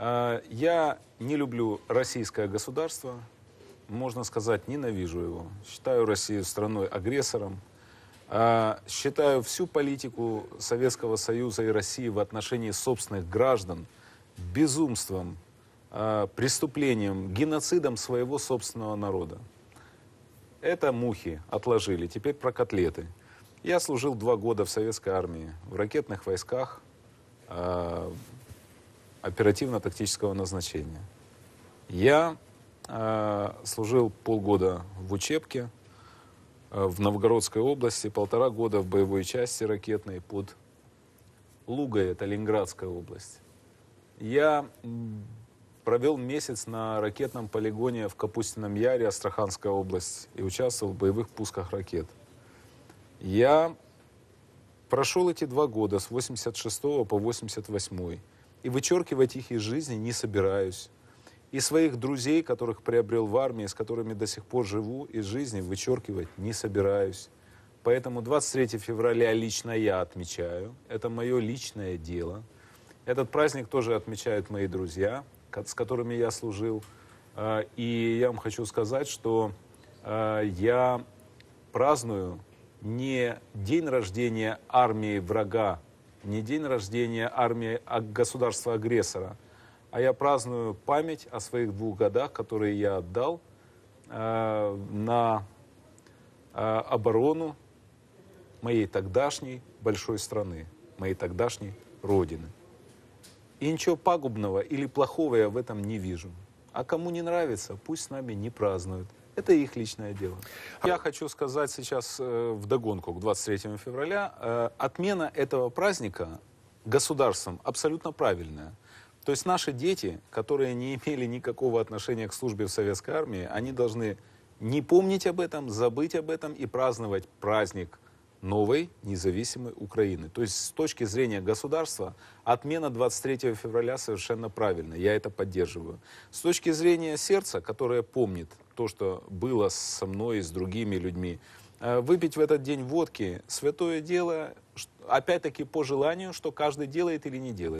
А, я не люблю российское государство, можно сказать, ненавижу его. Считаю Россию страной-агрессором. А, считаю всю политику Советского Союза и России в отношении собственных граждан безумством, а, преступлением, геноцидом своего собственного народа. Это мухи отложили, теперь про котлеты. Я служил два года в советской армии, в ракетных войсках, оперативно-тактического назначения. Я э, служил полгода в учебке э, в Новгородской области, полтора года в боевой части ракетной под Лугой, это Ленинградская область. Я провел месяц на ракетном полигоне в Капустином Яре, Астраханская область, и участвовал в боевых пусках ракет. Я прошел эти два года с 86 по 88. И вычеркивать их из жизни не собираюсь. И своих друзей, которых приобрел в армии, с которыми до сих пор живу, из жизни вычеркивать не собираюсь. Поэтому 23 февраля лично я отмечаю. Это мое личное дело. Этот праздник тоже отмечают мои друзья, с которыми я служил. А, и я вам хочу сказать, что а, я праздную не день рождения армии врага не день рождения армии, а государства-агрессора, а я праздную память о своих двух годах, которые я отдал э, на э, оборону моей тогдашней большой страны, моей тогдашней родины. И ничего пагубного или плохого я в этом не вижу. А кому не нравится, пусть с нами не празднуют. Это их личное дело. Я хочу сказать сейчас э, в догонку к 23 февраля. Э, отмена этого праздника государством абсолютно правильная. То есть наши дети, которые не имели никакого отношения к службе в советской армии, они должны не помнить об этом, забыть об этом и праздновать праздник – новой независимой Украины. То есть с точки зрения государства отмена 23 февраля совершенно правильно, я это поддерживаю. С точки зрения сердца, которое помнит то, что было со мной и с другими людьми, э, выпить в этот день водки – святое дело, опять-таки по желанию, что каждый делает или не делает.